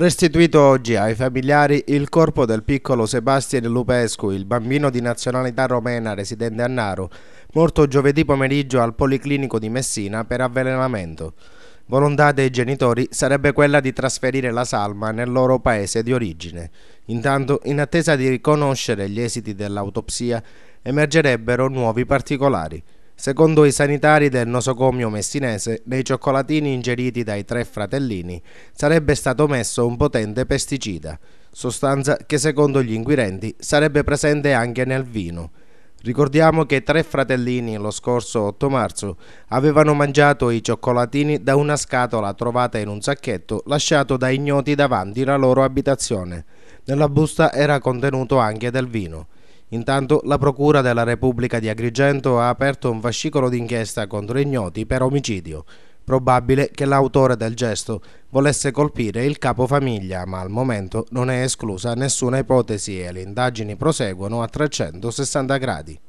Restituito oggi ai familiari il corpo del piccolo Sebastian Lupescu, il bambino di nazionalità romena residente a Naro, morto giovedì pomeriggio al Policlinico di Messina per avvelenamento. Volontà dei genitori sarebbe quella di trasferire la salma nel loro paese di origine. Intanto, in attesa di riconoscere gli esiti dell'autopsia, emergerebbero nuovi particolari. Secondo i sanitari del nosocomio messinese, nei cioccolatini ingeriti dai tre fratellini sarebbe stato messo un potente pesticida, sostanza che secondo gli inquirenti sarebbe presente anche nel vino. Ricordiamo che tre fratellini lo scorso 8 marzo avevano mangiato i cioccolatini da una scatola trovata in un sacchetto lasciato da ignoti davanti la loro abitazione. Nella busta era contenuto anche del vino. Intanto la Procura della Repubblica di Agrigento ha aperto un fascicolo d'inchiesta contro ignoti per omicidio. Probabile che l'autore del gesto volesse colpire il capofamiglia, ma al momento non è esclusa nessuna ipotesi e le indagini proseguono a 360 gradi.